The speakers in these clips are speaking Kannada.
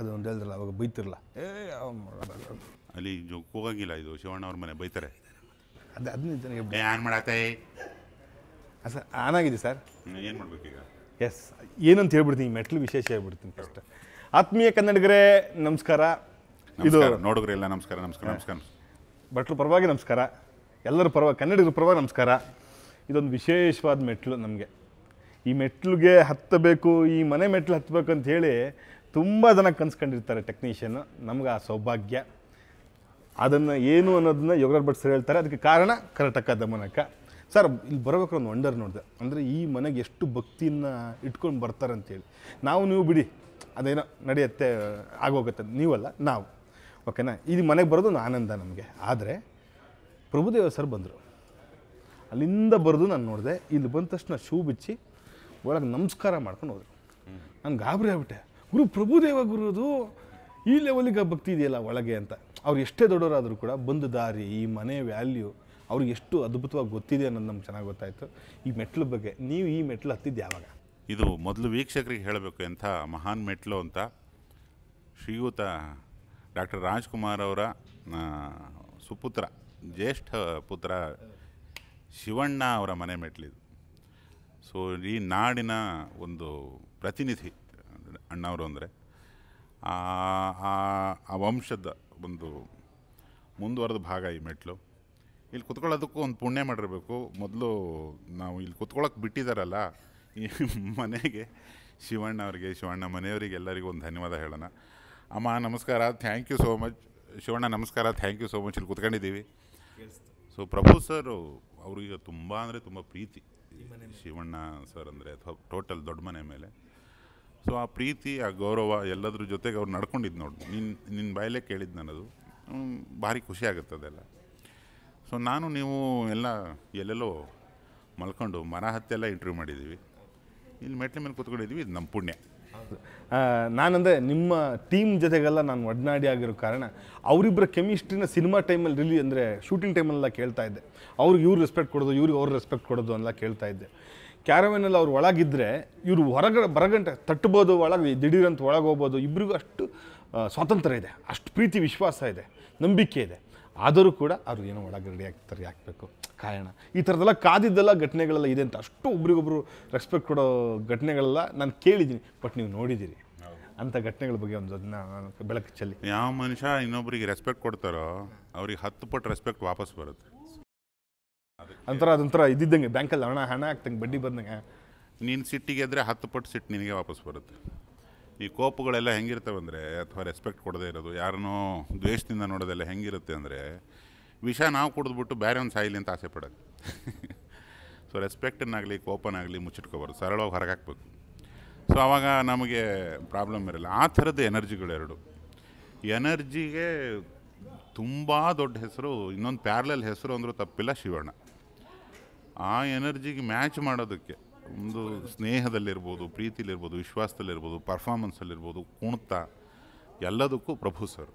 ಅದು ಒಂದು ಹೇಳಿದ್ರಲ್ಲ ಅವಾಗ ಬೈತಿರಲ್ಲ ಏ ಅಲ್ಲಿ ಹೋಗಂಗಿಲ್ಲ ಇದು ಶಿವಣ್ಣ ಅವ್ರ ಮನೆ ಬೈತಾರೆ ಅದು ಅದನ್ನ ಜನಕ್ಕೆ ಏನು ಮಾಡತ್ತೆ ಸರ್ ಆನಾಗಿದೆ ಸರ್ ಏನು ಮಾಡಬೇಕೀಗ ಎಸ್ ಏನಂತ ಹೇಳ್ಬಿಡ್ತೀನಿ ಮೆಟ್ಲು ವಿಶೇಷ ಹೇಳ್ಬಿಡ್ತೀನಿ ಫಸ್ಟ್ ಆತ್ಮೀಯ ಕನ್ನಡಿಗರೇ ನಮಸ್ಕಾರ ಇದು ನೋಡಿದ್ರೆ ಎಲ್ಲ ನಮಸ್ಕಾರ ನಮಸ್ಕಾರ ನಮಸ್ಕಾರ ಭಟ್ರು ಪರವಾಗಿ ನಮಸ್ಕಾರ ಎಲ್ಲರೂ ಪರವಾಗಿ ಕನ್ನಡಿಗರ ಪರವಾಗಿ ನಮಸ್ಕಾರ ಇದೊಂದು ವಿಶೇಷವಾದ ಮೆಟ್ಲು ನಮಗೆ ಈ ಮೆಟ್ಲಿಗೆ ಹತ್ತಬೇಕು ಈ ಮನೆ ಮೆಟ್ಲು ಹತ್ತಬೇಕು ಅಂತ ಹೇಳಿ ತುಂಬ ಜನ ಕನ್ಸ್ಕೊಂಡಿರ್ತಾರೆ ಟೆಕ್ನಿಷಿಯನ್ ನಮ್ಗೆ ಆ ಸೌಭಾಗ್ಯ ಅದನ್ನು ಏನು ಅನ್ನೋದನ್ನ ಯೋಗರಾಜ್ ಭಟ್ ಸರ್ ಹೇಳ್ತಾರೆ ಅದಕ್ಕೆ ಕಾರಣ ಕರ್ನಾಟಕ ದಮನಕ ಸರ್ ಇಲ್ಲಿ ಬರಬೇಕು ಒಂದು ವಂಡರ್ ನೋಡಿದೆ ಅಂದರೆ ಈ ಮನೆಗೆ ಎಷ್ಟು ಭಕ್ತಿಯನ್ನ ಇಟ್ಕೊಂಡು ಬರ್ತಾರೆ ಅಂತೇಳಿ ನಾವು ನೀವು ಬಿಡಿ ಅದೇನೋ ನಡೆಯುತ್ತೆ ಆಗೋಗುತ್ತೆ ನೀವಲ್ಲ ನಾವು ಓಕೆನಾ ಇದು ಮನೆಗೆ ಬರೋದು ಆನಂದ ನಮಗೆ ಆದರೆ ಪ್ರಭುದೇವ ಸರ್ ಬಂದರು ಅಲ್ಲಿಂದ ಬರೆದು ನಾನು ನೋಡಿದೆ ಇಲ್ಲಿ ಬಂದ ತಕ್ಷಣ ಶೂ ಬಿಚ್ಚಿ ಒಳಗೆ ನಮಸ್ಕಾರ ಮಾಡ್ಕೊಂಡು ಹೋದರು ನಾನು ಗಾಬರಿ ಆಗ್ಬಿಟ್ಟೆ ಗುರು ಪ್ರಭುದೇವ ಗುರುದು ಈ ಲೆವೆಲಿಗೆ ಆ ಭಕ್ತಿ ಇದೆಯಲ್ಲ ಒಳಗೆ ಅಂತ ಅವ್ರು ಎಷ್ಟೇ ದೊಡ್ಡವರಾದರೂ ಕೂಡ ಬಂದು ದಾರಿ ಈ ಮನೆ ವ್ಯಾಲ್ಯೂ ಅವ್ರಿಗೆ ಎಷ್ಟು ಅದ್ಭುತವಾಗಿ ಗೊತ್ತಿದೆ ಅನ್ನೋದು ನಮ್ಗೆ ಚೆನ್ನಾಗಿ ಗೊತ್ತಾಯಿತು ಈ ಮೆಟ್ಲು ಬಗ್ಗೆ ನೀವು ಈ ಮೆಟ್ಲು ಹತ್ತಿದ್ದು ಯಾವಾಗ ಇದು ಮೊದಲು ವೀಕ್ಷಕರಿಗೆ ಹೇಳಬೇಕು ಎಂಥ ಮಹಾನ್ ಮೆಟ್ಲು ಅಂತ ಶ್ರೀಯುತ ಡಾಕ್ಟರ್ ರಾಜ್ಕುಮಾರ್ ಅವರ ಸುಪುತ್ರ ಜ್ಯೇಷ್ಠ ಪುತ್ರ ಶಿವಣ್ಣ ಅವರ ಮನೆ ಮೆಟ್ಲಿದು ಸೊ ಈ ನಾಡಿನ ಒಂದು ಪ್ರತಿನಿಧಿ ಅಣ್ಣವರು ಅಂದರೆ ಆ ವಂಶದ ಒಂದು ಮುಂದುವರೆದ ಭಾಗ ಈ ಮೆಟ್ಲು ಇಲ್ಲಿ ಕುತ್ಕೊಳ್ಳೋದಕ್ಕೂ ಒಂದು ಪುಣ್ಯ ಮಾಡಿರಬೇಕು ಮೊದಲು ನಾವು ಇಲ್ಲಿ ಕುತ್ಕೊಳ್ಳೋಕೆ ಬಿಟ್ಟಿದ್ದಾರಲ್ಲ ಈ ಮನೆಗೆ ಶಿವಣ್ಣ ಅವರಿಗೆ ಶಿವಣ್ಣ ಮನೆಯವರಿಗೆ ಎಲ್ಲರಿಗೂ ಒಂದು ಧನ್ಯವಾದ ಹೇಳೋಣ ಅಮ್ಮ ನಮಸ್ಕಾರ thank you so much Shivanna ನಮಸ್ಕಾರ ಥ್ಯಾಂಕ್ ಯು ಸೋ ಮಚ್ ಇಲ್ಲಿ ಕುತ್ಕೊಂಡಿದ್ದೀವಿ ಸೊ ಪ್ರಭು ಸರ್ ಅವ್ರಿಗೆ ತುಂಬ ಅಂದರೆ ತುಂಬ ಪ್ರೀತಿ ಶಿವಣ್ಣ ಸರ್ ಅಂದರೆ ಅಥವಾ ಟೋಟಲ್ ದೊಡ್ಡ ಮನೆ ಮೇಲೆ ಸೊ ಆ ಪ್ರೀತಿ ಆ ಗೌರವ ಎಲ್ಲದ್ರ ಜೊತೆಗೆ ಅವ್ರು ನಡ್ಕೊಂಡಿದ್ದು ನೋಡಿ ನಿನ್ನ ನಿನ್ನ ಬಾಯಲ್ಲೇ ಕೇಳಿದ್ದು ನನ್ನದು ಭಾರಿ ಖುಷಿ ಆಗುತ್ತೆ ಅದೆಲ್ಲ ಸೊ ನಾನು ನೀವು ಎಲ್ಲ ಎಲ್ಲೆಲ್ಲೋ ಮಲ್ಕೊಂಡು ಮರ ಹತ್ತೆಲ್ಲ ಇಂಟ್ರ್ಯೂ ಮಾಡಿದ್ದೀವಿ ಇಲ್ಲಿ ಮೆಟ್ಲಿ ಮೇಲೆ ಕೂತ್ಕೊಂಡಿದ್ದೀವಿ ಇದು ನಮ್ಮ ಪುಣ್ಯ ನಾನಂದರೆ ನಿಮ್ಮ ಟೀಮ್ ಜೊತೆಗೆಲ್ಲ ನಾನು ಒಡನಾಡಿ ಆಗಿರೋ ಕಾರಣ ಅವರಿಬ್ಬರ ಕೆಮಿಸ್ಟ್ರಿನ ಸಿನಿಮಾ ಟೈಮಲ್ಲಿ ರಿಲಿ ಅಂದರೆ ಶೂಟಿಂಗ್ ಟೈಮಲ್ಲೆಲ್ಲ ಕೇಳ್ತಾ ಇದ್ದೆ ಅವ್ರಿಗೆ ಇವ್ರು ರೆಸ್ಪೆಕ್ಟ್ ಕೊಡೋದು ಇವ್ರಿಗೆ ಅವ್ರು ರೆಸ್ಪೆಕ್ಟ್ ಕೊಡೋದು ಎಲ್ಲ ಕೇಳ್ತಾ ಇದ್ದೆ ಅಲ್ಲಿ ಅವ್ರು ಒಳಗಿದ್ದರೆ ಇವರು ಹೊರಗಡೆ ಬರಗಂಟೆ ತಟ್ಟಬೋದು ಒಳಗೆ ದಿಢೀರಂತ ಒಳಗೆ ಹೋಗ್ಬೋದು ಇಬ್ಬರಿಗೂ ಅಷ್ಟು ಸ್ವಾತಂತ್ರ್ಯ ಇದೆ ಅಷ್ಟು ಪ್ರೀತಿ ವಿಶ್ವಾಸ ಇದೆ ನಂಬಿಕೆ ಇದೆ ಆದರೂ ಕೂಡ ಅವರು ಏನೋ ಒಳಗೆ ರೆಡಿ ಆಗ್ತಾರೆ ಹಾಕಬೇಕು ಕಾರಣ ಈ ಥರದ್ದೆಲ್ಲ ಕಾದಿದ್ದೆಲ್ಲ ಘಟನೆಗಳೆಲ್ಲ ಇದೆ ಅಂತ ಅಷ್ಟು ಒಬ್ರಿಗೊಬ್ರು ರೆಸ್ಪೆಕ್ಟ್ ಕೊಡೋ ಘಟನೆಗಳೆಲ್ಲ ನಾನು ಕೇಳಿದ್ದೀನಿ ಬಟ್ ನೀವು ನೋಡಿದ್ದೀರಿ ಅಂಥ ಘಟನೆಗಳ ಬಗ್ಗೆ ಒಂದು ಅದನ್ನ ಬೆಳಕು ಚೆಲ್ಲಿ ಯಾವ ಮನುಷ್ಯ ಇನ್ನೊಬ್ಬರಿಗೆ ರೆಸ್ಪೆಕ್ಟ್ ಕೊಡ್ತಾರೋ ಅವ್ರಿಗೆ ಹತ್ತು ಪಟ್ಟು ರೆಸ್ಪೆಕ್ಟ್ ವಾಪಸ್ ಬರುತ್ತೆ ಒಂಥರ ಅದೊಂಥರ ಇದ್ದಿದ್ದಂಗೆ ಬ್ಯಾಂಕಲ್ಲಿ ಹಣ ಹಣ ಹಾಕ್ತಂಗೆ ಬಡ್ಡಿ ಬಂದಂಗೆ ನೀನು ಸಿಟ್ಟಿಗೆ ಇದ್ದರೆ ಹತ್ತು ಪಟ್ಟು ಸಿಟ್ಟು ನಿನಗೆ ವಾಪಸ್ ಬರುತ್ತೆ ಈ ಕೋಪಗಳೆಲ್ಲ ಅಂದರೆ ಅಥವಾ ರೆಸ್ಪೆಕ್ಟ್ ಕೊಡದೇ ಇರೋದು ಯಾರನ್ನೋ ದ್ವೇಷದಿಂದ ನೋಡೋದೆಲ್ಲ ಹೆಂಗಿರುತ್ತೆ ಅಂದರೆ ವಿಷ ನಾವು ಕುಡಿದ್ಬಿಟ್ಟು ಬೇರೆ ಒಂದು ಸಾಯಿಲಿ ಅಂತ ಆಸೆ ಪಡೋದು ಸೊ ರೆಸ್ಪೆಕ್ಟನ್ನಾಗಲಿ ಕೋಪನಾಗಲಿ ಮುಚ್ಚಿಟ್ಕೋಬಾರ್ದು ಸರಳವಾಗಿ ಹೊರಗೆ ಹಾಕ್ಬೇಕು ಸೊ ಆವಾಗ ನಮಗೆ ಪ್ರಾಬ್ಲಮ್ ಇರಲ್ಲ ಆ ಥರದ ಎನರ್ಜಿಗಳೆರಡು ಎನರ್ಜಿಗೆ ತುಂಬ ದೊಡ್ಡ ಹೆಸರು ಇನ್ನೊಂದು ಪ್ಯಾರ್ಲಲ್ ಹೆಸರು ಅಂದರೂ ತಪ್ಪಿಲ್ಲ ಶಿವಣ್ಣ ಆ ಎನರ್ಜಿಗೆ ಮ್ಯಾಚ್ ಮಾಡೋದಕ್ಕೆ ಒಂದು ಸ್ನೇಹದಲ್ಲಿರ್ಬೋದು ಪ್ರೀತಿಲಿರ್ಬೋದು ವಿಶ್ವಾಸದಲ್ಲಿರ್ಬೋದು ಪರ್ಫಾಮೆನ್ಸಲ್ಲಿರ್ಬೋದು ಕುಣಿತ ಎಲ್ಲದಕ್ಕೂ ಪ್ರಭು ಸರ್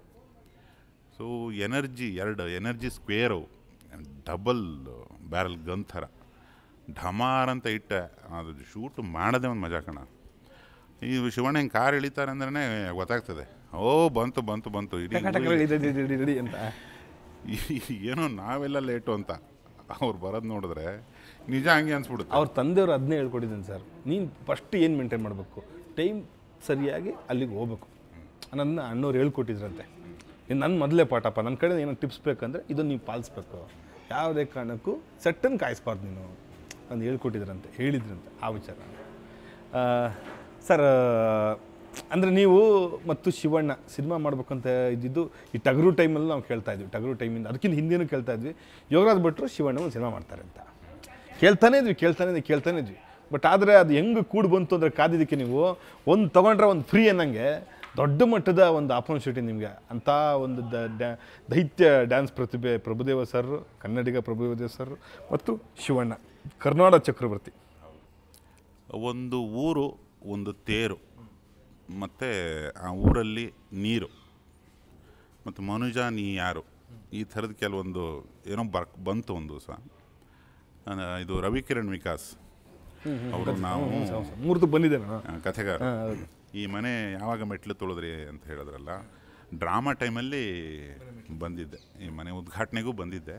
ಸೊ ಎನರ್ಜಿ ಎರಡು energy square double barrel gun ಥರ ಢಮಾರ್ ಅಂತ ಇಟ್ಟೆ ಅದು ಶೂಟ್ ಮಾಡೋದೇ ಒಂದು ಮಜಾ ಕಣ ಈ ಶಿವಣ್ಣ ಹೆಂಗೆ ಕಾರ್ ಇಳಿತಾರೆ ಅಂದ್ರೆ ಗೊತ್ತಾಗ್ತದೆ ಓ ಬಂತು ಬಂತು ಬಂತು ಇಡೀ ಏನೋ ನಾವೆಲ್ಲ ಲೇಟು ಅಂತ ಅವ್ರು ಬರೋದು ನೋಡಿದ್ರೆ ನಿಜ ಹಂಗೆ ಅನ್ಸ್ಬಿಡುತ್ತೆ ಅವ್ರ ತಂದೆಯವರು ಅದನ್ನೇ ಹೇಳ್ಕೊಟ್ಟಿದ್ದೀನಿ ಸರ್ ನೀನು ಫಸ್ಟ್ ಏನು ಮೇಂಟೈನ್ ಮಾಡಬೇಕು ಟೈಮ್ ಸರಿಯಾಗಿ ಅಲ್ಲಿಗೆ ಹೋಗ್ಬೇಕು ನನ್ನ ಅಣ್ಣವ್ರು ಹೇಳ್ಕೊಟ್ಟಿದ್ರಂತೆ ಇದು ನನ್ನ ಮೊದಲೇ ಪಾಠಪ್ಪ ನನ್ನ ಕಡೆ ಏನೋ ಟಿಪ್ಸ್ ಬೇಕಂದರೆ ಇದನ್ನು ನೀವು ಪಾಲಿಸ್ಬೇಕು ಯಾವುದೇ ಕಾರಣಕ್ಕೂ ಸೆಟ್ಟನ್ನು ಕಾಯಿಸ್ಬಾರ್ದು ನೀನು ನಾನು ಹೇಳ್ಕೊಟ್ಟಿದ್ರಂತೆ ಹೇಳಿದ್ರಂತೆ ಆ ವಿಚಾರ ಸರ್ ಅಂದರೆ ನೀವು ಮತ್ತು ಶಿವಣ್ಣ ಸಿನಿಮಾ ಮಾಡ್ಬೇಕಂತ ಇದ್ದಿದ್ದು ಈ ಟಗರು ಟೈಮಲ್ಲಿ ನಾವು ಕೇಳ್ತಾ ಇದ್ವಿ ಟಗರು ಟೈಮಿಂದ ಅದಕ್ಕಿಂತ ಹಿಂದಿನೂ ಕೇಳ್ತಾ ಇದ್ವಿ ಯೋಗರಾಜ್ ಭಟ್ರು ಶಿವಣ್ಣ ಒಂದು ಸಿನಿಮಾ ಮಾಡ್ತಾರೆ ಅಂತ ಕೇಳ್ತಾನೆ ಇದ್ವಿ ಕೇಳ್ತಾನೇ ಇದ್ವಿ ಕೇಳ್ತಾನೆ ಇದ್ವಿ ಬಟ್ ಆದರೆ ಅದು ಹೆಂಗೆ ಕೂಡಿ ಬಂತು ಅಂದರೆ ಕಾದಿದ್ದಕ್ಕೆ ನೀವು ಒಂದು ತೊಗೊಂಡ್ರೆ ಒಂದು ಫ್ರೀ ಅನ್ನಂಗೆ ದೊಡ್ಡ ಮಟ್ಟದ ಒಂದು ಆಪರ್ಚುನಿಟಿ ನಿಮಗೆ ಅಂಥ ಒಂದು ದೈತ್ಯ ಡ್ಯಾನ್ಸ್ ಪ್ರತಿಭೆ ಪ್ರಭುದೇವ ಸರ್ ಕನ್ನಡಿಗ ಪ್ರಭುದೇವ ಸರ್ ಮತ್ತು ಶಿವಣ್ಣ ಕರ್ನಾಟಕ ಚಕ್ರವರ್ತಿ ಒಂದು ಊರು ಒಂದು ತೇರು ಮತ್ತು ಆ ಊರಲ್ಲಿ ನೀರು ಮತ್ತು ಮನುಜ ನೀ ಯಾರು ಈ ಥರದ ಕೆಲವೊಂದು ಏನೋ ಬರ್ ಬಂತು ಒಂದು ದಿವಸ ಇದು ರವಿಕಿರಣ್ ವಿಕಾಸ್ ಅವರು ನಾವು ಮೂರ್ತು ಬಂದಿದೆ ಕಥೆಗಾರ ಈ ಮನೆ ಯಾವಾಗ ಮೆಟ್ಲು ತೊಳೆದ್ರಿ ಅಂತ ಹೇಳಿದ್ರಲ್ಲ ಡ್ರಾಮಾ ಟೈಮಲ್ಲಿ ಬಂದಿದ್ದೆ ಈ ಮನೆ ಉದ್ಘಾಟನೆಗೂ ಬಂದಿದ್ದೆ